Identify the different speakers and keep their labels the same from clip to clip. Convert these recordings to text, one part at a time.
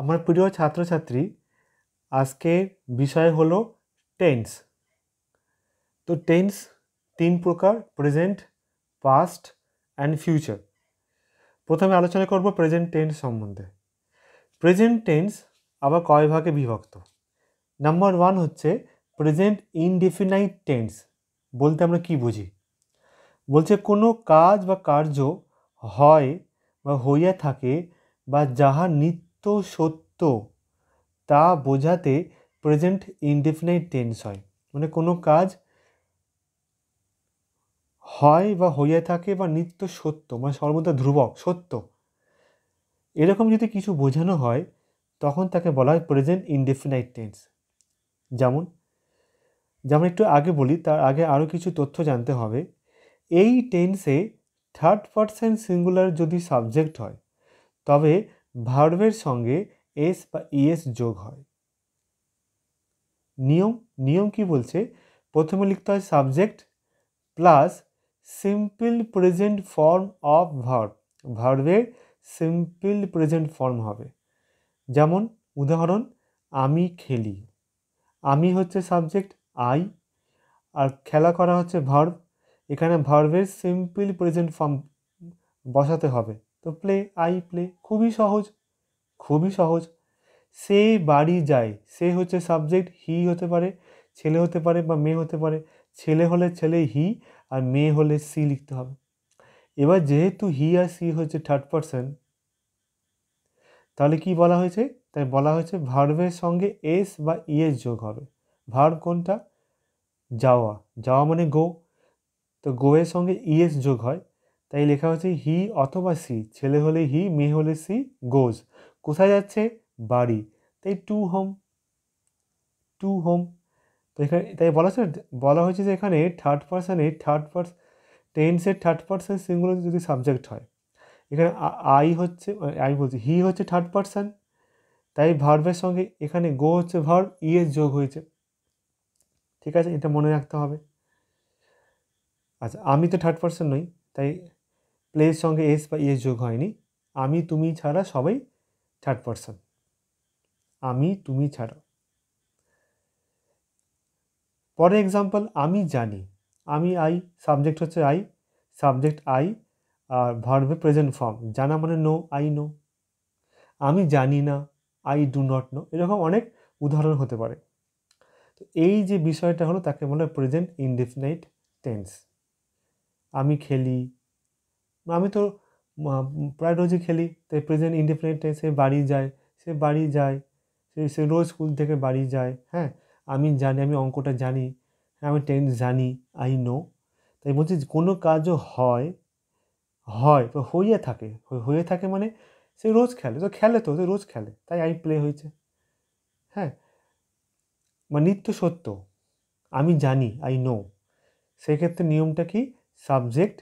Speaker 1: আমার প্রিয় ছাত্রছাত্রী আজকের বিষয় হলো টেন্স তো টেন্স তিন প্রকার প্রেজেন্ট পাস্ট অ্যান্ড ফিউচার প্রথমে আলোচনা করব প্রেজেন্ট টেন্স সম্বন্ধে প্রেজেন্ট টেন্স আবার কয় ভাগে বিভক্ত নাম্বার ওয়ান হচ্ছে প্রেজেন্ট ইনডিফিনাইট টেন্স বলতে আমরা কি বুঝি বলছে কোনো কাজ বা কার্য হয় বা হইয়া থাকে বা যাহা নিত্য সত্য তা বোঝাতে প্রেজেন্ট ইনডিফিনাইট টেন্স হয় মানে কোনো কাজ হয় বা হইয়া থাকে বা নিত্য সত্য মানে সর্বদা ধ্রুবক সত্য এরকম যদি কিছু বোঝানো হয় তখন তাকে বলা হয় প্রেজেন্ট ইনডিফিনাইট টেন্স যেমন যেমন একটু আগে বলি তার আগে আরও কিছু তথ্য জানতে হবে এই টেন্সে থার্ড পার্সেন্ট সিঙ্গুলার যদি সাবজেক্ট হয় তবে ভার্ভের সঙ্গে এস বা ইএস যোগ হয় নিয়ম নিয়ম কি বলছে প্রথমে লিখতে হয় subject plus simple present form of verb ভার্ভের সিম্পল প্রেজেন্ট ফর্ম হবে যেমন উদাহরণ আমি খেলি আমি হচ্ছে সাবজেক্ট আই আর খেলা করা হচ্ছে ভার্ভ এখানে ভার্ভের সিম্পল প্রেজেন্ট ফর্ম বসাতে হবে তো প্লে আই প্লে খুবই সহজ খুবই সহজ সে বাড়ি যায় সে হচ্ছে সাবজেক্ট হি হতে পারে ছেলে হতে পারে বা মেয়ে হতে পারে ছেলে হলে ছেলে হি আর মেয়ে হলে সি লিখতে হবে এবার যেহেতু হি আর সি হচ্ছে থার্ড পারসন তাহলে কি বলা হয়েছে তাই বলা হয়েছে ভার্ভের সঙ্গে এস বা ইএস e যোগ হবে ভার্ভ কোনটা যাওয়া যাওয়া মানে গো তো গোয়ের সঙ্গে ইএস e যোগ হয় তাই লেখা হচ্ছে হি অথবা সি ছেলে হলে হি মেয়ে হলে সি গোজ কোথায় যাচ্ছে বাড়ি তাই টু হোম টু হোম তো এখানে তাই বলা হচ্ছে বলা হয়েছে যে এখানে থার্ড পার্সনে থার্ড পার্স টেন্সের থার্ড পার্সন সিঙ্গুলার যদি সাবজেক্ট হয় এখানে আই হচ্ছে আমি বলছি হি হচ্ছে থার্ড পার্সন তাই ভার্বের সঙ্গে এখানে গো হচ্ছে ভার্ব ইয়ের e যোগ হয়েছে ঠিক আছে এটা মনে রাখতে হবে আচ্ছা আমি তো থার্ড পার্সন নই তাই প্লেয়ের সঙ্গে এস বা e এস যোগ হয়নি আমি তুমি ছাড়া সবাই থার্ড পারসন আমি তুমি ছাড়া পরে এক্সাম্পল আমি জানি আমি আই সাবজেক্ট হচ্ছে আই সাবজেক্ট আই আর ভার্বে প্রেজেন্ট ফর্ম জানা মানে নো আই নো আমি জানি না আই ডু নট নো এরকম অনেক উদাহরণ হতে পারে তো এই যে বিষয়টা হলো তাকে বলে প্রেজেন্ট ইনডিফিনাইট টেন্স আমি খেলি আমি তো প্রায় রোজই খেলি তাই প্রেজেন্ট ইন্ডিপেন্ডেন্টে সে বাড়ি যায় সে বাড়ি যায় সে সে রোজ স্কুল থেকে বাড়ি যায় হ্যাঁ আমি জানি আমি অঙ্কটা জানি হ্যাঁ আমি টেন্স জানি আই নো তাই বলছি কোনো কাজও হয় হয় তো হয়ে থাকে হয়ে থাকে মানে সে রোজ খেলে তো খেলে তো রোজ খেলে তাই আই প্লে হয়েছে হ্যাঁ মানে নিত্য সত্য আমি জানি আই নো সেক্ষেত্রে নিয়মটা কি subject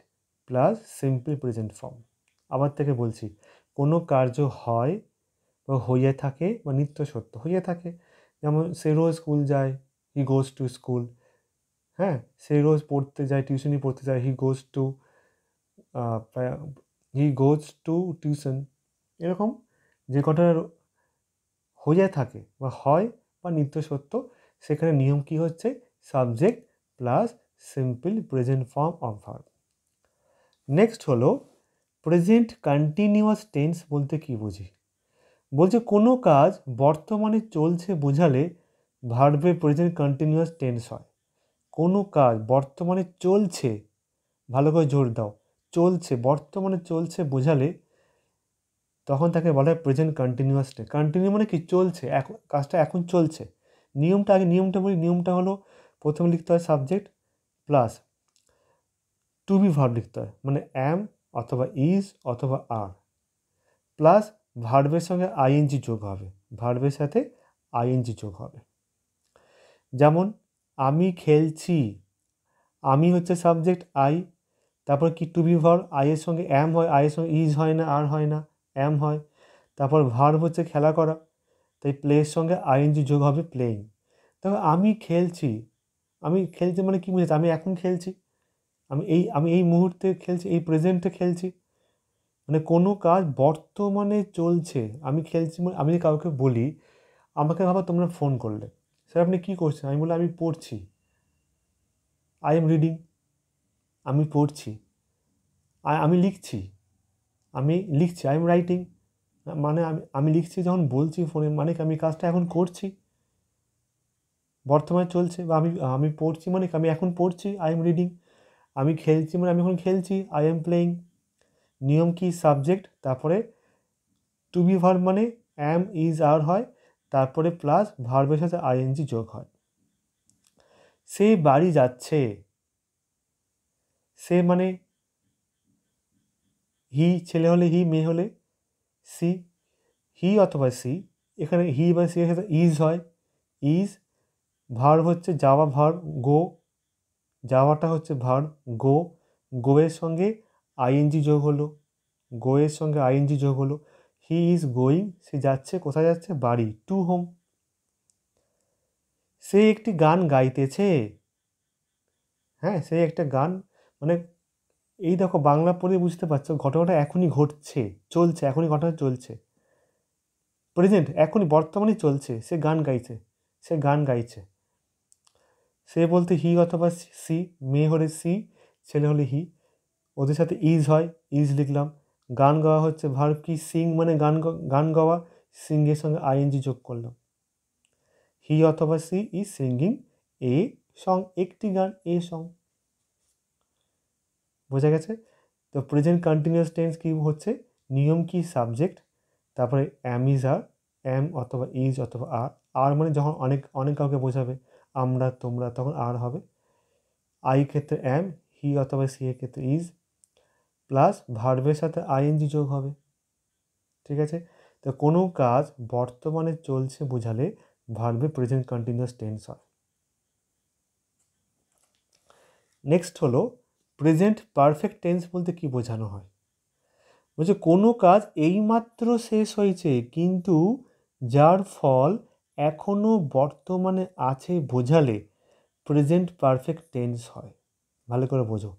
Speaker 1: plus simple present form আবার থেকে বলছি কোনো কার্য হয় বা হয়ে থাকে বা নিত্য সত্য হয়ে থাকে যেমন সে রোজ স্কুল যায় হি গোজ টু স্কুল হ্যাঁ সে রোজ পড়তে যায় টিউশনি পড়তে যায় he goes to he goes to tuition এরকম যে কটা হয়ে থাকে বা হয় বা নিত্য সত্য সেখানে নিয়ম কি হচ্ছে subject plus simple present form of verb next হলো প্রেজেন্ট কন্টিনিউয়াস টেন্স বলতে কি বুঝি বলছে কোনো কাজ বর্তমানে চলছে বোঝালে ভার্বে প্রেজেন্ট কন্টিনিউয়াস টেন্স হয় কোনো কাজ বর্তমানে চলছে ভালো করে জোর দাও চলছে বর্তমানে চলছে বোঝালে তখন তাকে বলা হয় প্রেজেন্ট কন্টিনিউয়াস টেন্স কন্টিনিউ মানে কি চলছে এখন কাজটা এখন চলছে নিয়মটা আগে নিয়মটা বলি নিয়মটা হলো প্রথমে লিখতে হয় subject plus to be verb লিখতে হয় মানে অ্যাম অথবা ইজ অথবা আর প্লাস ভার্ভের সঙ্গে আইএনজি যোগ হবে ভার্ভের সাথে আইএনজি যোগ হবে যেমন আমি খেলছি আমি হচ্ছে সাবজেক্ট আই তারপর কি টু বি ভার্ব আইয়ের সঙ্গে অ্যাম হয় আইয়ের সঙ্গে ইজ হয় না আর হয় না অ্যাম হয় তারপর ভার্ব হচ্ছে খেলা করা তাই প্লের সঙ্গে আইএনজি যোগ হবে প্লেয়িং তবে আমি খেলছি আমি খেলছি মানে কী বুঝেছি আমি এখন খেলছি আমি এই আমি এই মুহূর্তে খেলছি এই প্রেজেন্টে খেলছি মানে কোনো কাজ বর্তমানে চলছে আমি খেলছি আমি কাউকে বলি আমাকে ভাবা তোমরা ফোন করলে স্যার আপনি কী করছেন আমি বলি আমি পড়ছি আই এম রিডিং আমি পড়ছি আমি লিখছি আমি লিখছি আই এম রাইটিং মানে আমি আমি লিখছি যখন বলছি ফোনে মানে আমি কাজটা এখন করছি বর্তমানে চলছে বা আমি আমি পড়ছি মানে আমি এখন পড়ছি আই এম রিডিং আমি খেলছি মানে আমি এখন খেলছি আই এম প্লেয়িং নিয়ম কি সাবজেক্ট তারপরে টু বি ভার মানে অ্যাম ইজ আর হয় তারপরে প্লাস ভার্বের সাথে আইএনজি যোগ হয় সে বাড়ি যাচ্ছে সে মানে হি ছেলে হলে হি মেয়ে হলে সি হি অথবা সি এখানে হি বা সি এর সাথে ইজ হয় ইজ ভার হচ্ছে যাওয়া ভার গো যাওয়াটা হচ্ছে ভার গো গোয়ের সঙ্গে আইএনজি যোগ হলো গোয়ের সঙ্গে আইএনজি যোগ হলো হি ইজ গোয়িং সে যাচ্ছে কোথায় যাচ্ছে বাড়ি টু হোম সে একটি গান গাইতেছে হ্যাঁ সে একটা গান মানে এই দেখো বাংলা পড়ে বুঝতে পারছো ঘটনাটা এখনই ঘটছে চলছে এখনই ঘটনা চলছে প্রেজেন্ট এখনই বর্তমানে চলছে সে গান গাইছে সে গান গাইছে সে বলতে হি অথবা সি মেয়ে হলে সি ছেলে হলে হি ওদের সাথে ইজ হয় ইজ লিখলাম গান গাওয়া হচ্ছে ভার কি সিং মানে গান গান গাওয়া সিংয়ের সঙ্গে আইএনজি যোগ করলাম হি অথবা she is singing a song একটি গান এ সং বোঝা গেছে তো প্রেজেন্ট কন্টিনিউয়াস টেন্স কি হচ্ছে নিয়ম কি সাবজেক্ট তারপরে অ্যাম ইজ আর অ্যাম অথবা ইজ অথবা আর আর মানে যখন অনেক অনেক কাউকে বোঝাবে আমরা তোমরা তখন আর হবে আই ক্ষেত্রে অ্যাম হি অথবা সি এর ক্ষেত্রে ইজ প্লাস ভার্বের সাথে আইএনজি যোগ হবে ঠিক আছে তো কোনো কাজ বর্তমানে চলছে বোঝালে ভার্বে প্রেজেন্ট কন্টিনিউয়াস টেন্স হয় নেক্সট হলো প্রেজেন্ট পারফেক্ট টেন্স বলতে কি বোঝানো হয় বলছে কোনো কাজ এইমাত্র শেষ হয়েছে কিন্তু যার ফল এখনও বর্তমানে আছে বোঝালে প্রেজেন্ট পারফেক্ট টেন্স হয় ভালো করে বোঝো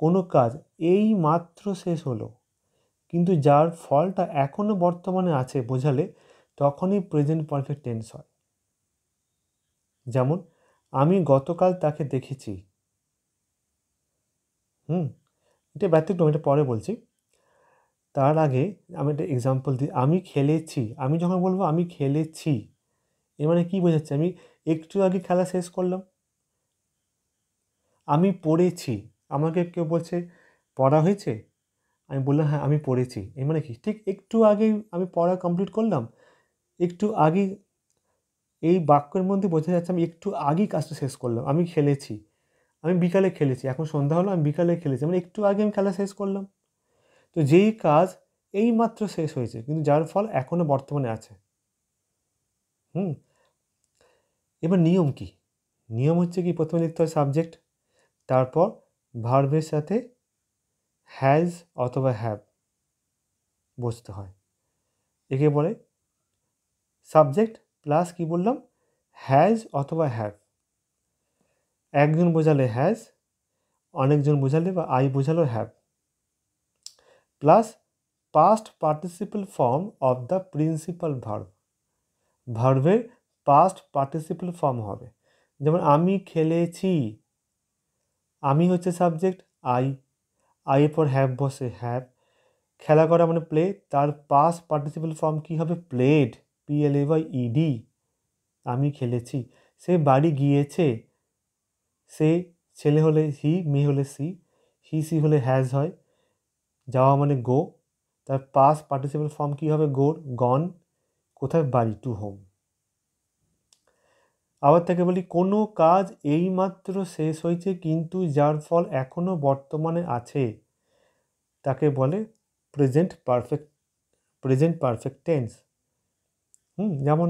Speaker 1: কোনো কাজ এই মাত্র শেষ হলো কিন্তু যার ফলটা এখনও বর্তমানে আছে বোঝালে তখনই প্রেজেন্ট পারফেক্ট টেন্স হয় যেমন আমি গতকাল তাকে দেখেছি হুম এটা ব্যতিক্রম এটা পরে বলছি তার আগে আমি একটা এক্সাম্পল দিই আমি খেলেছি আমি যখন বলবো আমি খেলেছি এর মানে কী বোঝাচ্ছে আমি একটু আগে খেলা শেষ করলাম আমি পড়েছি আমাকে কেউ বলছে পড়া হয়েছে আমি বললাম হ্যাঁ আমি পড়েছি এর মানে কি ঠিক একটু আগে আমি পড়া কমপ্লিট করলাম একটু আগে এই বাক্যের মধ্যে বোঝা যাচ্ছে আমি একটু আগেই কাজটা শেষ করলাম আমি খেলেছি আমি বিকালে খেলেছি এখন সন্ধ্যা হলো আমি বিকালে খেলেছি মানে একটু আগে আমি খেলা শেষ করলাম তো যেই কাজ এই মাত্র শেষ হয়েছে কিন্তু যার ফল এখনও বর্তমানে আছে হুম এবার নিয়ম কি নিয়ম হচ্ছে কি প্রথমে লিখতে হয় সাবজেক্ট তারপর ভার্বের সাথে হ্যাজ অথবা হ্যাভ বসতে হয় একে বলে সাবজেক্ট প্লাস কি বললাম হ্যাজ অথবা হ্যাভ একজন বোঝালে হ্যাজ অনেকজন বোঝালে বা আই বোঝালো have plus past participle form of the principal verb ভার্ভের পাস্ট পার্টিসিপল ফর্ম হবে যেমন আমি খেলেছি আমি হচ্ছে subject I I for have বসে হ্যাভ খেলা করা মানে প্লে তার পাস্ট পার্টিসিপল ফর্ম কী হবে প্লেড পিএলএ ওয়াই ইডি আমি খেলেছি সে বাড়ি গিয়েছে সে ছেলে হলে হি মেয়ে হলে সি হি সি হলে হ্যাজ হয় যাওয়া মানে গো তার পাস পার্টিসিপেল ফর্ম কী হবে গোর গন কোথায় বাড়ি টু হোম আবার তাকে বলি কোনো কাজ এইমাত্র শেষ হয়েছে কিন্তু যার ফল এখনও বর্তমানে আছে তাকে বলে present perfect present perfect tense হুম যেমন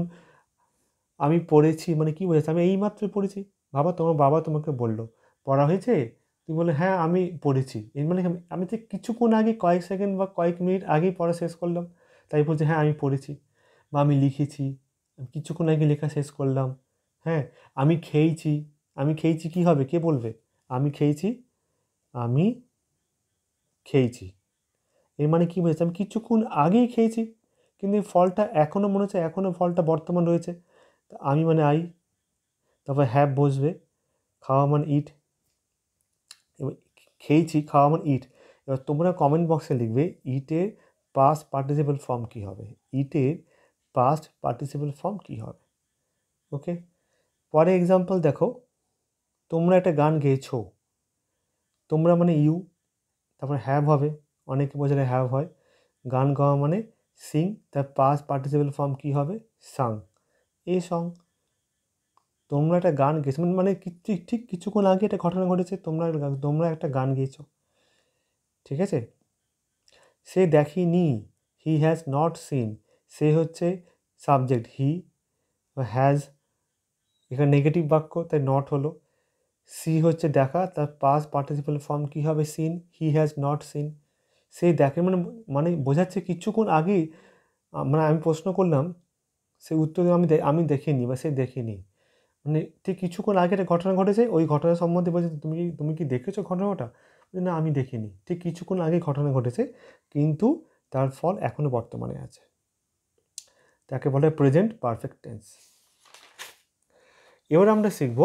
Speaker 1: আমি পড়েছি মানে কী বোঝাচ্ছে আমি এইমাত্র পড়েছি বাবা তোমার বাবা তোমাকে বলল পড়া হয়েছে তুমি বললে হ্যাঁ আমি পড়েছি এর মানে আমি তো কিছুক্ষণ আগে কয়েক সেকেন্ড বা কয়েক মিনিট আগেই পড়া শেষ করলাম তাই বলছে হ্যাঁ আমি পড়েছি বা আমি লিখেছি কিছুক্ষণ আগে লেখা শেষ করলাম হ্যাঁ আমি খেয়েছি আমি খেয়েছি কি হবে কে বলবে আমি খেয়েছি আমি খেয়েছি এর মানে কী হয়েছে আমি কিছুক্ষণ আগেই খেয়েছি কিন্তু ফলটা এখনও মনে হচ্ছে এখনও ফলটা বর্তমান রয়েছে আমি মানে আই তারপর হ্যাপ বসবে খাওয়া মানে ইট এবার খেয়েছি খাওয়া মানে ইট এবার তোমরা কমেন্ট বক্সে লিখবে ইটের পাস্ট পার্টিসিপেল ফর্ম কী হবে ইটের পাস্ট পার্টিসিপেল ফর্ম কী হবে ওকে পরে এক্সাম্পল দেখো তোমরা একটা গান গেয়েছো তোমরা মানে ইউ তারপরে হ্যাভ হবে অনেকে বোঝালে হ্যাভ হয় গান গাওয়া মানে সিং তার পাস পার্টিসিপেল ফর্ম কী হবে সাং এ সং তোমরা একটা গান গেছো মানে মানে ঠিক ঠিক কিছুক্ষণ আগে একটা ঘটনা ঘটেছে তোমরা তোমরা একটা গান গেয়েছো ঠিক আছে সে নি হি হ্যাজ নট সিন সে হচ্ছে সাবজেক্ট হি হ্যাজ এখানে নেগেটিভ বাক্য তাই নট হলো সি হচ্ছে দেখা তার পাস পার্টিসিপাল ফর্ম কী হবে seen he has not seen সে দেখে মানে মানে বোঝাচ্ছে কিছুক্ষণ আগেই মানে আমি প্রশ্ন করলাম সে উত্তর আমি আমি দেখিনি বা সে দেখিনি মানে ঠিক কিছুক্ষণ আগে একটা ঘটনা ঘটেছে ওই ঘটনা সম্বন্ধে বলছে তুমি কি তুমি কি দেখেছো ঘটনাটা না আমি দেখিনি ঠিক কিছুক্ষণ আগে ঘটনা ঘটেছে কিন্তু তার ফল এখনও বর্তমানে আছে তাকে বলে প্রেজেন্ট পারফেক্ট টেন্স এবার আমরা শিখব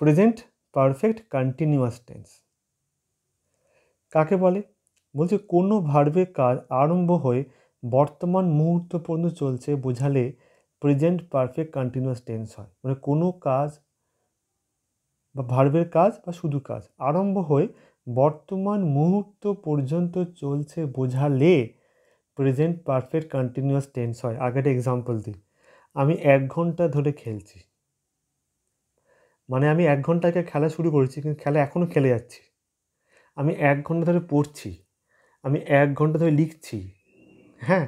Speaker 1: প্রেজেন্ট পারফেক্ট কন্টিনিউয়াস টেন্স কাকে বলে বলছে কোনো ভার্বে কাজ আরম্ভ হয়ে বর্তমান মুহূর্ত পর্যন্ত চলছে বোঝালে প্রেজেন্ট পারফেক্ট কন্টিনিউয়াস টেন্স হয় মানে কোনো কাজ বা ভার্বের কাজ বা শুধু কাজ আরম্ভ হয়ে বর্তমান মুহূর্ত পর্যন্ত চলছে বোঝালে প্রেজেন্ট পারফেক্ট কন্টিনিউয়াস টেন্স হয় আগের এক্সাম্পল দিই আমি এক ঘন্টা ধরে খেলছি মানে আমি এক ঘন্টা আগে খেলা শুরু করেছি কিন্তু খেলা এখনও খেলে যাচ্ছি আমি এক ঘন্টা ধরে পড়ছি আমি এক ঘন্টা ধরে লিখছি হ্যাঁ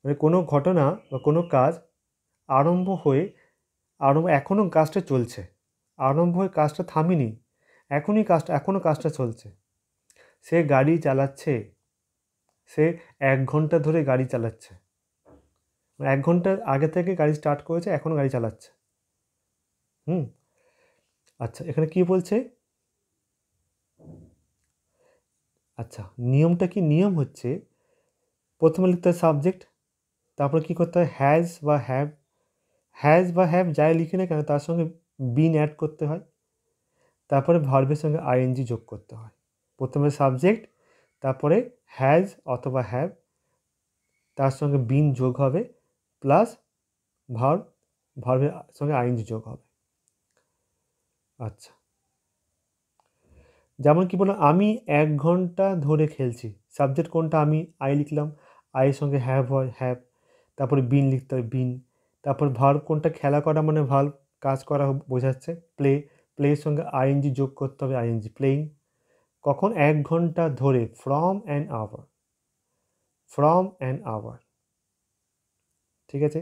Speaker 1: মানে কোনো ঘটনা বা কোনো কাজ আরম্ভ হয়ে আরম্ভ এখনও কাজটা চলছে আরম্ভ হয়ে কাজটা থামিনি এখনই কাজটা এখনও কাজটা চলছে সে গাড়ি চালাচ্ছে সে এক ঘন্টা ধরে গাড়ি চালাচ্ছে মানে এক ঘন্টা আগে থেকে গাড়ি স্টার্ট করেছে এখনও গাড়ি চালাচ্ছে হুম আচ্ছা এখানে কি বলছে আচ্ছা নিয়মটা কি নিয়ম হচ্ছে প্রথমে লিখতে হয় সাবজেক্ট তারপরে কী করতে হয় হ্যাজ বা হ্যাভ হ্যাজ বা হ্যাভ যাই লিখে না কেন তার সঙ্গে বিন অ্যাড করতে হয় তারপরে ভার্বের সঙ্গে আইএনজি যোগ করতে হয় প্রথমে সাবজেক্ট তারপরে হ্যাজ অথবা হ্যাভ তার সঙ্গে বিন যোগ হবে প্লাস ভার্ভ ভার্ভের সঙ্গে আইনজি যোগ হবে আচ্ছা যেমন কি বললাম আমি এক ঘন্টা ধরে খেলছি সাবজেক্ট কোনটা আমি আই লিখলাম আয়ের সঙ্গে হ্যাভ হয় হ্যাভ তারপরে বিন লিখতে হয় বিন তারপর ভার্ভ কোনটা খেলা করা মানে ভার্ভ কাজ করা বোঝাচ্ছে প্লে প্লেয়ের সঙ্গে আইএনজি যোগ করতে হবে আইএনজি প্লেইং কখন এক ঘন্টা ধরে from an hour from an hour ঠিক আছে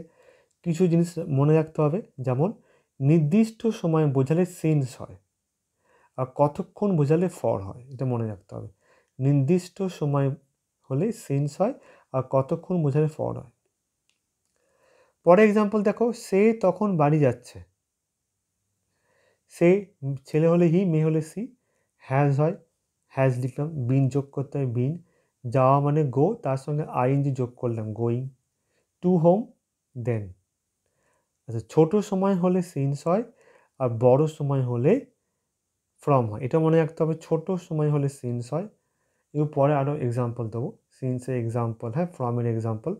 Speaker 1: কিছু জিনিস মনে রাখতে হবে যেমন নির্দিষ্ট সময় বোঝালে সেন্স হয় আর কতক্ষণ বোঝালে ফর হয় এটা মনে রাখতে হবে নির্দিষ্ট সময় হলে সেন্স হয় আর কতক্ষণ বোঝালে ফর হয় পরে এক্সাম্পল দেখো সে তখন বাড়ি যাচ্ছে সে ছেলে হলে হি মেয়ে হলে সি হ্যাজ হয় হ্যাজ লিখলাম বিন যোগ করতে হয় বিন যাওয়া মানে গো তার সঙ্গে আইএনজি যোগ করলাম গোয়িং টু হোম দেন আচ্ছা ছোট সময় হলে সিন্স হয় আর বড় সময় হলে ফ্রম হয় এটা মনে রাখতে হবে ছোট সময় হলে সিন্স হয় এর পরে আরও এক্সাম্পল দেবো সিন্সের এক্সাম্পল হ্যাঁ ফ্রমের এক্সাম্পল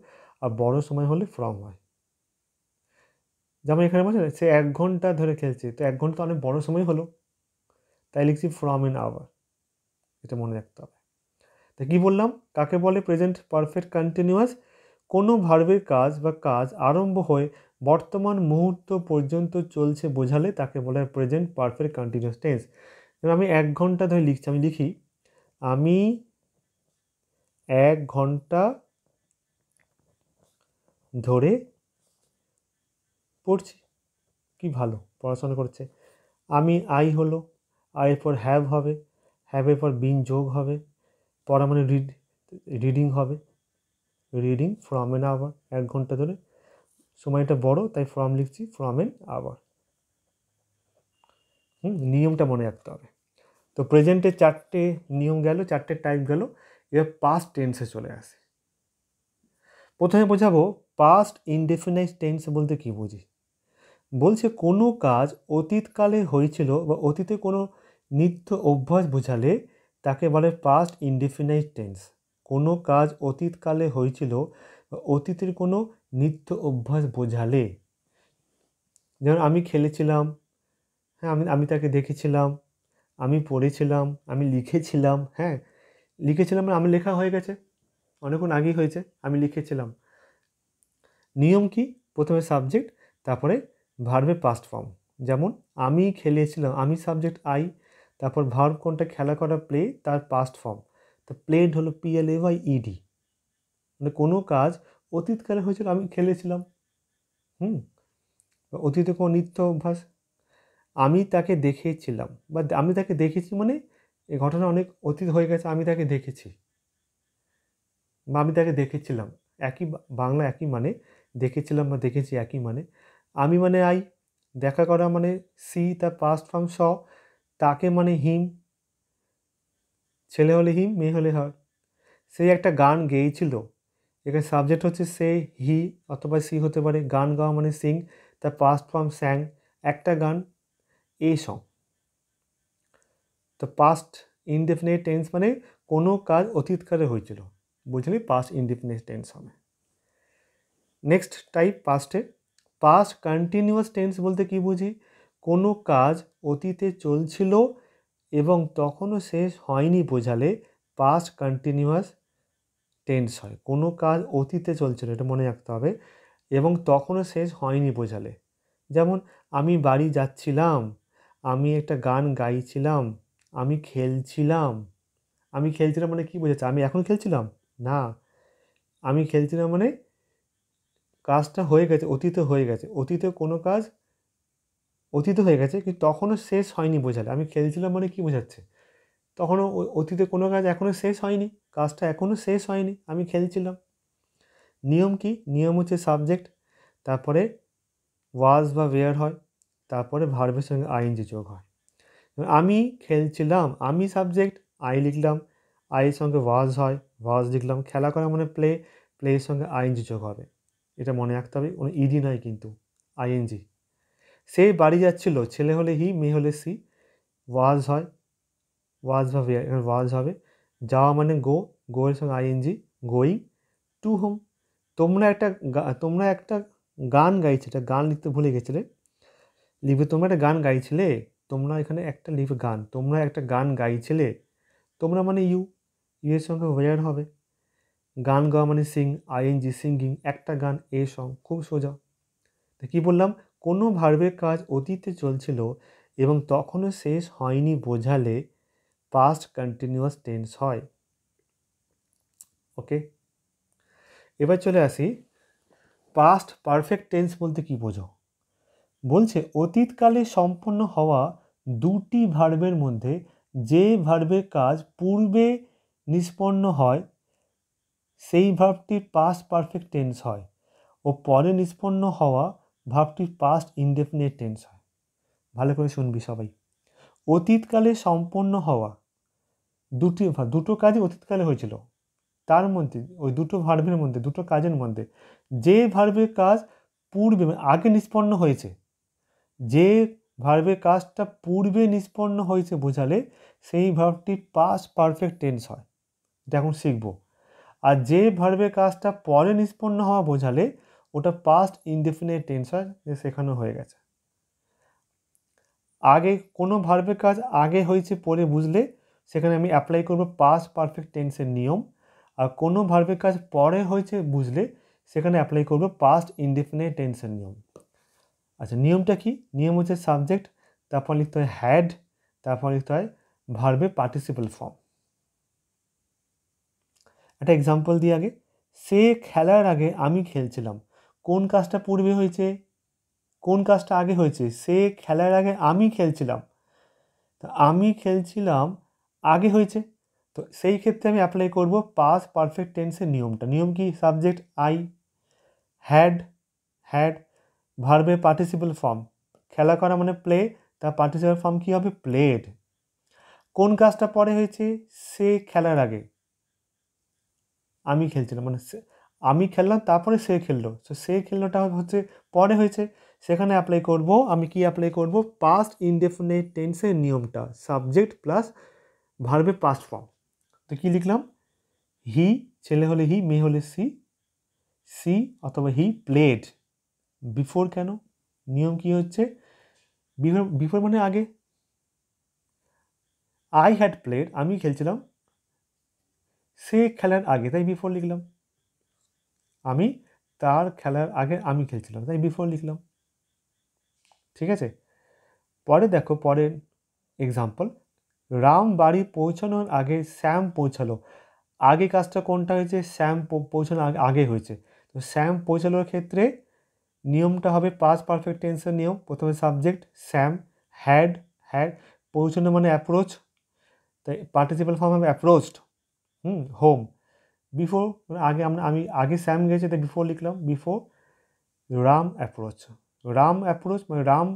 Speaker 1: আর বড় সময় হলে ফ্রম হয় যেমন এখানে বলছে সে এক ঘন্টা ধরে খেলছে তো এক ঘন্টা অনেক বড় সময় হলো তাই লিখছি ফ্রম ইন আওয়ার এটা মনে রাখতে হবে তা কী বললাম কাকে বলে প্রেজেন্ট পারফেক্ট কন্টিনিউয়াস কোনো ভার্বের কাজ বা কাজ আরম্ভ হয়ে বর্তমান মুহূর্ত পর্যন্ত চলছে বোঝালে তাকে বলা হয় প্রেজেন্ট পারফেক্ট কন্টিনিউস টেন্স যেমন আমি এক ঘন্টা ধরে লিখছি আমি লিখি আমি এক ঘন্টা ধরে পড়ছি কি ভালো পড়াশোনা করছে আমি আই হলো আই এরপর হ্যাভ হবে হ্যাভ পর বিন যোগ হবে পড়া মানে রিড রিডিং হবে রিডিং ফ্রম এন আওয়ার এক ঘন্টা ধরে সময়টা বড় তাই ফ্রম লিখছি ফ্রম এন আওয়ার হুম নিয়মটা মনে রাখতে হবে তো প্রেজেন্টে চারটে নিয়ম গেল চারটে টাইম গেল এবার পাস্ট টেন্সে চলে আসে প্রথমে বোঝাবো পাস্ট ইনডেফিনাইট টেন্স বলতে কী বুঝি বলছে কোনো কাজ অতীতকালে হয়েছিল বা অতীতে কোনো নিত্য অভ্যাস বোঝালে তাকে বলে পাস্ট ইনডেফিনাইট টেন্স কোনো কাজ অতীতকালে হয়েছিল অতীতের কোনো নিত্য অভ্যাস বোঝালে যেমন আমি খেলেছিলাম হ্যাঁ আমি আমি তাকে দেখেছিলাম আমি পড়েছিলাম আমি লিখেছিলাম হ্যাঁ লিখেছিলাম মানে আমি লেখা হয়ে গেছে অনেকক্ষণ আগেই হয়েছে আমি লিখেছিলাম নিয়ম কি প্রথমে সাবজেক্ট তারপরে ভার্বে পাস্ট ফর্ম যেমন আমি খেলেছিলাম আমি সাবজেক্ট আই তারপর ভার্ব কোনটা খেলা করা প্লে তার পাস্ট ফর্ম তো প্লেড হলো পিএলএ বাই ইডি মানে কোনো কাজ অতীতকালে হয়েছিল আমি খেলেছিলাম হুম অতীতে কোনো নিত্য অভ্যাস আমি তাকে দেখেছিলাম বা আমি তাকে দেখেছি মানে এ ঘটনা অনেক অতীত হয়ে গেছে আমি তাকে দেখেছি বা আমি তাকে দেখেছিলাম একই বাংলা একই মানে দেখেছিলাম বা দেখেছি একই মানে আমি মানে আই দেখা করা মানে সি তার পাস্ট ফর্ম স তাকে মানে হিম ছেলে হলে হিম মেয়ে হলে হার সেই একটা গান গেয়েছিল এখানে সাবজেক্ট হচ্ছে সে হি অথবা সি হতে পারে গান গাওয়া মানে সিং তার পাস্ট ফর্ম স্যাং একটা গান এ সং তো পাস্ট ইনডেফিনেট টেন্স মানে কোনো কাজ অতীতকালে হয়েছিল বুঝলি পাস্ট ইনডেফিনেট টেন্স হবে নেক্সট টাইপ পাস্টে পাস্ট কন্টিনিউয়াস টেন্স বলতে কি বুঝি কোনো কাজ অতীতে চলছিল এবং তখনও শেষ হয়নি বোঝালে পাস্ট কন্টিনিউয়াস টেন্স হয় কোনো কাজ অতীতে না এটা মনে রাখতে হবে এবং তখনও শেষ হয়নি বোঝালে যেমন আমি বাড়ি যাচ্ছিলাম আমি একটা গান গাইছিলাম আমি খেলছিলাম আমি খেলছিলাম মানে কী বোঝাচ্ছে আমি এখন খেলছিলাম না আমি খেলছিলাম মানে কাজটা হয়ে গেছে অতীতে হয়ে গেছে অতীতে কোনো কাজ অতীত হয়ে গেছে কিন্তু তখনও শেষ হয়নি বোঝালে আমি খেলছিলাম মানে কি বোঝাচ্ছে তখনও অতীতে কোনো কাজ এখনও শেষ হয়নি কাজটা এখনও শেষ হয়নি আমি খেলছিলাম নিয়ম কি নিয়ম হচ্ছে সাবজেক্ট তারপরে ওয়াজ বা ওয়েয়ার হয় তারপরে ভার্বের সঙ্গে যে যোগ হয় আমি খেলছিলাম আমি সাবজেক্ট আই লিখলাম আইয়ের সঙ্গে ওয়াজ হয় ওয়াজ লিখলাম খেলা করা মানে প্লে প্লেয়ের সঙ্গে আইএনজি যোগ হবে এটা মনে রাখতে হবে কোনো ইডি নয় কিন্তু আইএনজি সেই বাড়ি যাচ্ছিল ছেলে হলে হি মেয়ে হলে সি ওয়াজ হয় ওয়াজ হবে ওয়াজ হবে যাওয়া মানে গো গো এর সঙ্গে আইএনজি গোয়িং টু হোম তোমরা একটা তোমরা একটা গান গাইছে একটা গান লিখতে ভুলে গেছিলে লিভে তোমরা একটা গান গাইছিলে তোমরা এখানে একটা লিভ গান তোমরা একটা গান গাইছিলে তোমরা মানে ইউ ইউ এর সঙ্গে ওয়ার হবে গান গাওয়া মানে সিং আইএনজি সিঙ্গিং একটা গান এ সং খুব সোজা তো কী বললাম কোনো ভার্বের কাজ অতীতে চলছিল এবং তখনও শেষ হয়নি বোঝালে পাস্ট কন্টিনিউয়াস টেন্স হয় ওকে এবার চলে আসি পাস্ট পারফেক্ট টেন্স বলতে কি বোঝো বলছে অতীতকালে সম্পন্ন হওয়া দুটি ভার্বের মধ্যে যে ভার্বের কাজ পূর্বে নিষ্পন্ন হয় সেই ভার্বটি পাস্ট পারফেক্ট টেন্স হয় ও পরে নিষ্পন্ন হওয়া ভাবটির পাস্ট ইনডেফিনেট টেন্স হয় ভালো করে শুনবি সবাই অতীতকালে সম্পন্ন হওয়া দুটি দুটো কাজই অতীতকালে হয়েছিল তার মধ্যে ওই দুটো ভার্বের মধ্যে দুটো কাজের মধ্যে যে ভার্বের কাজ পূর্বে আগে নিষ্পন্ন হয়েছে যে ভার্বের কাজটা পূর্বে নিষ্পন্ন হয়েছে বোঝালে সেই ভার্বটি পাস পারফেক্ট টেন্স হয় এটা এখন শিখব আর যে ভার্বের কাজটা পরে নিষ্পন্ন হওয়া বোঝালে ওটা পাস্ট ইনডেফিনেট টেন্স হয় যে সেখানেও হয়ে গেছে আগে কোনো ভার্বের কাজ আগে হয়েছে পরে বুঝলে সেখানে আমি অ্যাপ্লাই করব পাস্ট পারফেক্ট টেন্সের নিয়ম আর কোনো ভার্বের কাজ পরে হয়েছে বুঝলে সেখানে অ্যাপ্লাই করব পাস্ট ইনডেফিনেট টেন্সের নিয়ম আচ্ছা নিয়মটা কি নিয়ম হচ্ছে সাবজেক্ট তারপর লিখতে হয় হ্যাড তারপর লিখতে হয় ভার্বে পার্টিসিপাল ফর্ম একটা এক্সাম্পল দিই আগে সে খেলার আগে আমি খেলছিলাম কোন কাজটা পূর্বে হয়েছে কোন কাজটা আগে হয়েছে সে খেলার আগে আমি খেলছিলাম তো আমি খেলছিলাম আগে হয়েছে তো সেই ক্ষেত্রে আমি অ্যাপ্লাই করব পাস পারফেক্ট টেন্সের নিয়মটা নিয়ম কি সাবজেক্ট আই হ্যাড হ্যাড ভার্বে পার্টিসিপাল ফর্ম খেলা করা মানে প্লে তার পার্টিসিপাল ফর্ম কী হবে প্লেড কোন কাজটা পরে হয়েছে সে খেলার আগে আমি খেলছিলাম মানে আমি খেললাম তারপরে সে খেললো তো সে খেললোটা হচ্ছে পরে হয়েছে সেখানে অ্যাপ্লাই করব আমি কি অ্যাপ্লাই করব পাস্ট ইনডেফিনেট টেন্সের নিয়মটা সাবজেক্ট প্লাস ভার্বে পাস্ট ফর্ম তো কী লিখলাম হি ছেলে হলে হি মেয়ে হলে সি সি অথবা হি প্লেড বিফোর কেন নিয়ম কি হচ্ছে বিফোর বিফোর মানে আগে আই হ্যাড প্লেড আমি খেলছিলাম সে খেলার আগে তাই বিফোর লিখলাম আমি তার খেলার আগে আমি খেলছিলাম তাই বিফোর লিখলাম ঠিক আছে পরে দেখো পরের এক্সাম্পল রাম বাড়ি পৌঁছানোর আগে স্যাম পৌঁছালো আগে কাজটা কোনটা হয়েছে স্যাম পৌঁছানোর আগে আগে হয়েছে তো স্যাম পৌঁছানোর ক্ষেত্রে নিয়মটা হবে পাস পারফেক্ট টেন্সের নিয়ম প্রথমে সাবজেক্ট স্যাম হ্যাড হ্যাড পৌঁছানো মানে অ্যাপ্রোচ তাই পার্টিসিপাল ফর্ম হবে অ্যাপ্রোচড হুম হোম বিফোর মানে আগে আমরা আমি আগে স্যাম গেছে তাই বিফোর লিখলাম before Ram approach Ram approach মানে রাম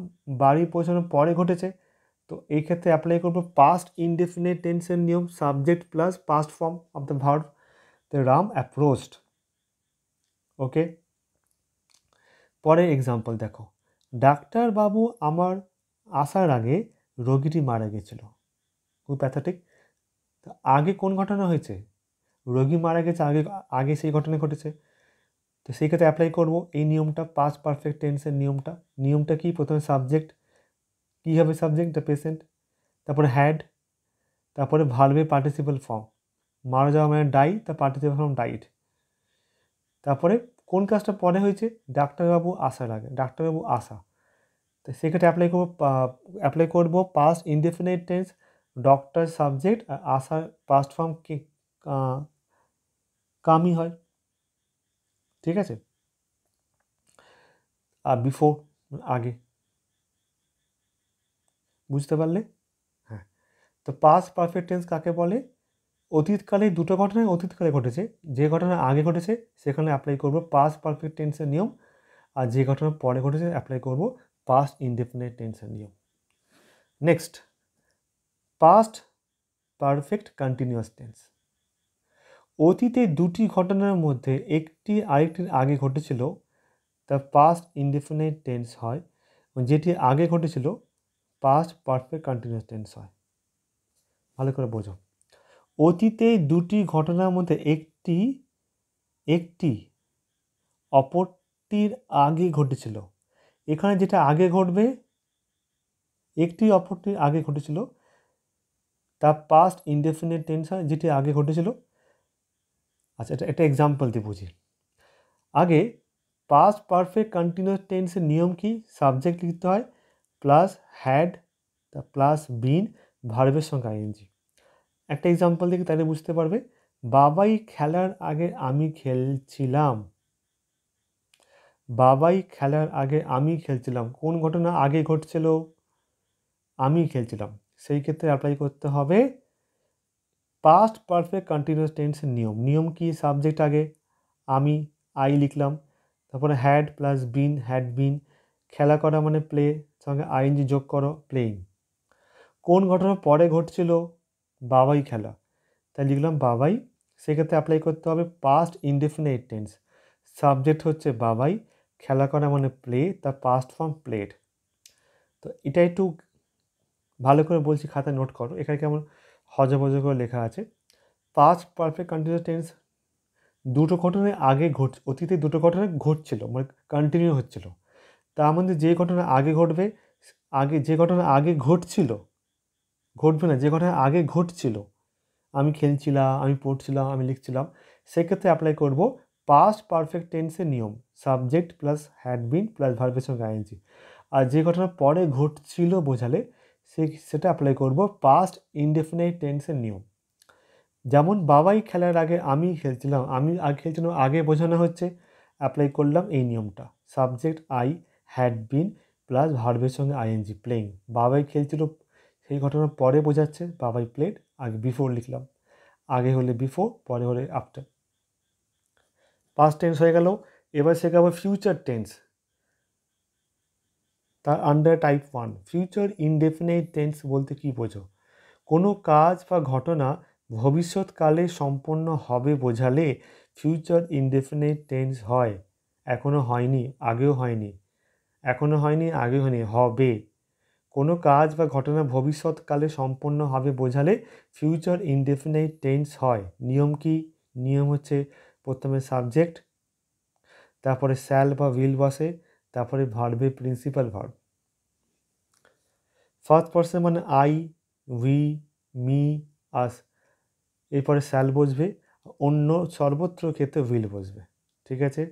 Speaker 1: বাড়ি পৌঁছানোর পরে ঘটেছে তো এই ক্ষেত্রে অ্যাপ্লাই করবো পাস্ট ইনডেফিনেট টেন্সের নিয়ম subject plus past form of the verb তো রাম অ্যাপ্রোচড ওকে পরে এক্সাম্পল দেখো ডাক্তার বাবু আমার আসার আগে রোগীটি মারা গেছিল খুব প্যাথাটিক আগে কোন ঘটনা হয়েছে রোগী মারা গেছে আগে আগে সেই ঘটনা ঘটেছে তো সেই ক্ষেত্রে অ্যাপ্লাই করব এই নিয়মটা পাস পারফেক্ট টেন্সের নিয়মটা নিয়মটা কি প্রথমে সাবজেক্ট কী হবে সাবজেক্ট দ্য পেশেন্ট তারপরে হ্যাড তারপরে ভার্বে পার্টিসিপাল ফর্ম মারা যাওয়া মানে ডাই তা পার্টিসিপাল ফর্ম ডাইট তারপরে কোন কাজটা পরে হয়েছে ডাক্তারবাবু আসার আগে ডাক্তারবাবু আসা তো সেক্ষেত্রে অ্যাপ্লাই করবো অ্যাপ্লাই করবো past indefinite tense doctor subject আর আসার পাস্ট ফর্ম কি কামই হয় ঠিক আছে আর বিফোর আগে বুঝতে পারলে হ্যাঁ তো পাস পারফেক্ট টেন্স কাকে বলে অতীতকালে দুটো ঘটনায় অতীতকালে ঘটেছে যে ঘটনা আগে ঘটেছে সেখানে অ্যাপ্লাই করব পাস পারফেক্ট টেন্সের নিয়ম আর যে ঘটনা পরে ঘটেছে অ্যাপ্লাই করব পাস্ট ইনডেফিনেট টেন্সের নিয়ম next past perfect continuous tense অতীতে দুটি ঘটনার মধ্যে একটি আরেকটির আগে ঘটেছিল দ্য পাস্ট ইনডিফিনাইট টেন্স হয় যেটি আগে ঘটেছিল পাস্ট পারফেক্ট কন্টিনিউস টেন্স হয় ভালো করে বোঝো অতীতে দুটি ঘটনার মধ্যে একটি একটি অপরটির আগে ঘটেছিল এখানে যেটা আগে ঘটবে একটি অপরটির আগে ঘটেছিল তা পাস্ট ইনডেফিনেট টেন্স হয় যেটি আগে ঘটেছিল আচ্ছা এটা একটা এক্সাম্পল দিয়ে বুঝি আগে পাস পারফেক্ট কন্টিনিউস টেন্সের নিয়ম কি সাবজেক্ট লিখতে হয় প্লাস হ্যাড প্লাস বিন ভার্বের সঙ্গে আইএনজি একটা এক্সাম্পল দেখে তাহলে বুঝতে পারবে বাবাই খেলার আগে আমি খেলছিলাম বাবাই খেলার আগে আমি খেলছিলাম কোন ঘটনা আগে ঘটছিল আমি খেলছিলাম সেই ক্ষেত্রে অ্যাপ্লাই করতে হবে পাস্ট পারফেক্ট কন্টিনিউস টেন্সের নিয়ম নিয়ম কি সাবজেক্ট আগে আমি আই লিখলাম তারপরে had plus been had been খেলা করা মানে প্লে সঙ্গে আইএনজি যোগ করো প্লেইং কোন ঘটনা পরে ঘটছিল বাবাই খেলা তাই লিখলাম বাবাই সেক্ষেত্রে অ্যাপ্লাই করতে হবে পাস্ট ইনডেফিনাইট টেন্স সাবজেক্ট হচ্ছে বাবাই খেলা করা মানে প্লে তার পাস্ট ফর্ম প্লেড তো এটা একটু ভালো করে বলছি খাতা নোট করো এখানে কেমন হজবজ করে লেখা আছে পাস্ট পারফেক্ট কন্টিনিউ টেন্স দুটো ঘটনায় আগে ঘট অতীতে দুটো ঘটনা ঘটছিল মানে কন্টিনিউ হচ্ছিল তার মধ্যে যে ঘটনা আগে ঘটবে আগে যে ঘটনা আগে ঘটছিল ঘটবে না যে ঘটনা আগে ঘটছিল আমি খেলছিলাম আমি পড়ছিলাম আমি লিখছিলাম সেক্ষেত্রে অ্যাপ্লাই করব পাস্ট পারফেক্ট টেন্সের নিয়ম subject plus had been plus ভার্বের সঙ্গে আর যে ঘটনা পরে ঘটছিল বোঝালে সে সেটা অ্যাপ্লাই করব পাস্ট ইনডেফিনাইট টেন্সের নিয়ম যেমন বাবাই খেলার আগে আমি খেলছিলাম আমি আগে খেলছিলাম আগে বোঝানো হচ্ছে অ্যাপ্লাই করলাম এই নিয়মটা subject I had been plus ভার্বের সঙ্গে আইএনজি প্লেইং বাবাই খেলছিল সেই ঘটনা পরে বোঝাচ্ছে বাবাই প্লেড আগে বিফোর লিখলাম আগে হলে বিফোর পরে হলে আফটার পাস্ট টেন্স হয়ে গেল এবার শেখাবো ফিউচার টেন্স তার under type one future indefinite tense বলতে কি বোঝো কোনো কাজ বা ঘটনা ভবিষ্যৎকালে সম্পন্ন হবে বোঝালে ফিউচার ইনডেফিনেট টেন্স হয় এখনও হয়নি আগেও হয়নি এখনও হয়নি আগে হয়নি হবে কোনো কাজ বা ঘটনা ভবিষ্যৎকালে সম্পন্ন হবে বোঝালে ফিউচার ইনডেফিনেট টেন্স হয় নিয়ম কি নিয়ম হচ্ছে প্রথমে সাবজেক্ট তারপরে স্যাল বা উইল বসে তারপরে ভার্বে প্রিন্সিপাল ভার্ব ফার্স্ট পার্সন মানে আই উই মি আস এরপরে স্যাল বসবে অন্য সর্বত্র ক্ষেত্রে উইল বসবে ঠিক আছে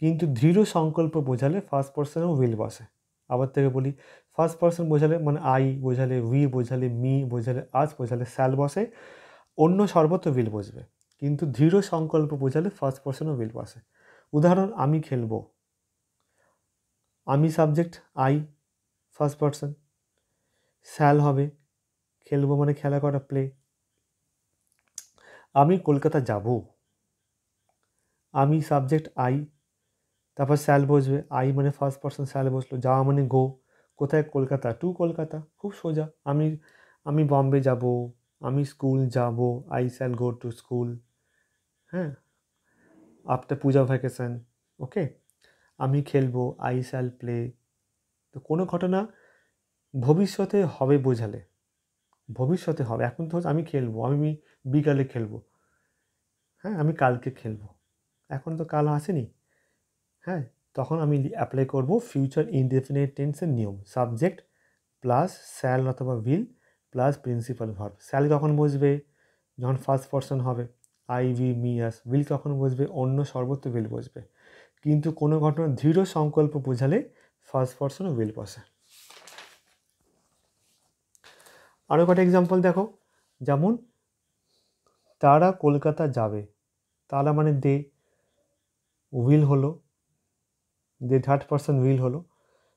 Speaker 1: কিন্তু দৃঢ় সংকল্প বোঝালে ফার্স্ট পার্সনেও উইল বসে আবার থেকে বলি ফার্স্ট পার্সন বোঝালে মানে আই বোঝালে উই বোঝালে মি বোঝালে আজ বোঝালে স্যাল বসে অন্য সর্বত্র উইল বসবে কিন্তু দৃঢ় সংকল্প বোঝালে ফার্স্ট পার্সনও উইল বসে উদাহরণ আমি খেলবো আমি সাবজেক্ট আই ফার্স্ট পার্সন স্যাল হবে খেলবো মানে খেলা করা প্লে আমি কলকাতা যাব আমি সাবজেক্ট আই তারপর স্যাল বসবে আই মানে ফার্স্ট পার্সন স্যাল বসলো যাওয়া মানে গো কোথায় কলকাতা টু কলকাতা খুব সোজা আমি আমি বম্বে যাব আমি স্কুল যাব I shall go to school হ্যাঁ আফটার পূজা ভ্যাকেশন ওকে আমি খেলবো আই শ্যাল প্লে তো কোনো ঘটনা ভবিষ্যতে হবে বোঝালে ভবিষ্যতে হবে এখন তো আমি খেলবো আমি বিকালে খেলবো হ্যাঁ আমি কালকে খেলবো এখন তো কাল আসেনি হ্যাঁ তখন আমি অ্যাপ্লাই করব ফিউচার ইনডেফিনেট টেন্সের নিয়ম সাবজেক্ট প্লাস স্যাল অথবা will plus principal verb shall কখন বসবে যখন ফার্স্ট পার্সন হবে আই উই মিয়াস উইল কখন বসবে অন্য সর্বত্র উইল বসবে কিন্তু কোনো ঘটনা দৃঢ় সংকল্প বোঝালে ফার্স্ট পার্সন উইল পার্সন আরও কটা এক্সাম্পল দেখো যেমন তারা কলকাতা যাবে তারা মানে দে উইল হলো দে থার্ড পার্সন উইল হলো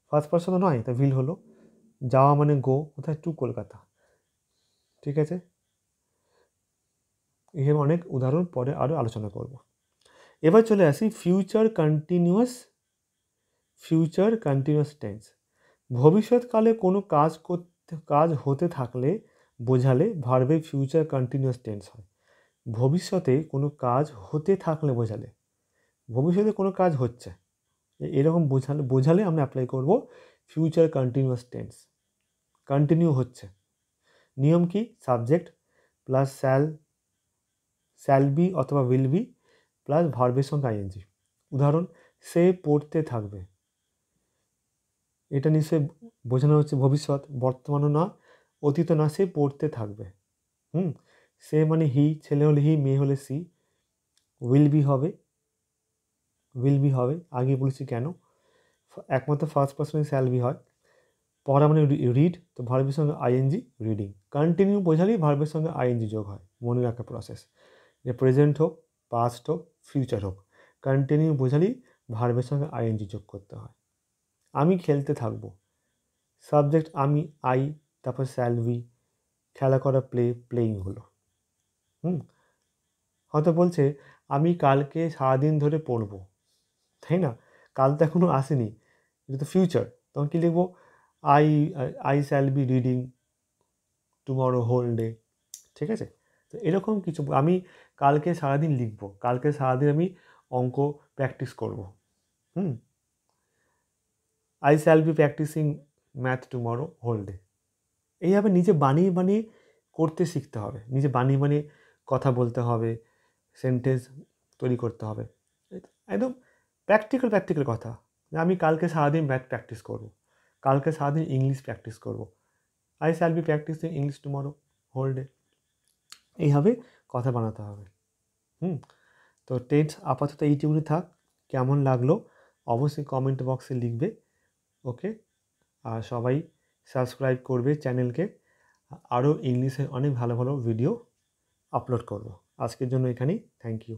Speaker 1: ফার্স্ট পার্সন নয় তা উইল হলো যাওয়া মানে গো কোথায় টু কলকাতা ঠিক আছে এখানে অনেক উদাহরণ পরে আরও আলোচনা করবো এবার চলে আসি future continuous future continuous tense ভবিষ্যৎকালে কোনো কাজ করতে কাজ হতে থাকলে বোঝালে ভার্বে ফিউচার কন্টিনিউয়াস টেন্স হয় ভবিষ্যতে কোনো কাজ হতে থাকলে বোঝালে ভবিষ্যতে কোনো কাজ হচ্ছে এরকম বোঝালে বোঝালে আমরা অ্যাপ্লাই করব ফিউচার কন্টিনিউয়াস টেন্স কন্টিনিউ হচ্ছে নিয়ম কি subject plus shall shall be অথবা উইল বি প্লাস ভার্বের সঙ্গে আইএনজি উদাহরণ সে পড়তে থাকবে এটা নিশ্চয়ই বোঝানো হচ্ছে ভবিষ্যৎ বর্তমানও না অতীত না সে পড়তে থাকবে হুম সে মানে হি ছেলে হলে হি মেয়ে হলে সি উইল বি হবে উইল বি হবে আগে বলেছি কেন একমাত্র ফার্স্ট পার্সনে স্যাল বি হয় পড়া মানে রিড তো ভার্বের সঙ্গে আইএনজি রিডিং কন্টিনিউ বোঝালেই ভার্বের সঙ্গে আইএনজি যোগ হয় মনে রাখা প্রসেস যে প্রেজেন্ট হোক পাস্ট হোক ফিউচার হোক কন্টিনিউ বোঝালেই ভার্বের সঙ্গে আইএনজি যোগ করতে হয় আমি খেলতে থাকবো সাবজেক্ট আমি আই তারপর স্যালভি খেলা করা প্লে প্লেয়িং হলো হুম হয়তো বলছে আমি কালকে সারাদিন ধরে পড়বো তাই না কাল তো এখনও আসেনি এটা তো ফিউচার তখন কী লিখবো I I shall be reading tomorrow whole day ঠিক আছে তো এরকম কিছু আমি কালকে সারাদিন লিখব কালকে সারাদিন আমি অঙ্ক প্র্যাকটিস করব হুম I shall be practising math tomorrow whole day এইভাবে নিজে বানিয়ে বানিয়ে করতে শিখতে হবে নিজে বানিয়ে বানিয়ে কথা বলতে হবে সেন্টেন্স তৈরি করতে হবে একদম প্র্যাকটিক্যাল প্র্যাকটিক্যাল কথা যে আমি কালকে সারাদিন ম্যাথ প্র্যাকটিস করব কালকে সারাদিন ইংলিশ প্র্যাকটিস করব I shall be practising English tomorrow whole day এইভাবে কথা বানাতে হবে হুম তো টেন্স আপাতত এইটুকুনি থাক কেমন লাগলো অবশ্যই কমেন্ট বক্সে লিখবে ওকে আর সবাই সাবস্ক্রাইব করবে চ্যানেলকে আরও ইংলিশের অনেক ভালো ভালো ভিডিও আপলোড করব আজকের জন্য এখানেই থ্যাংক ইউ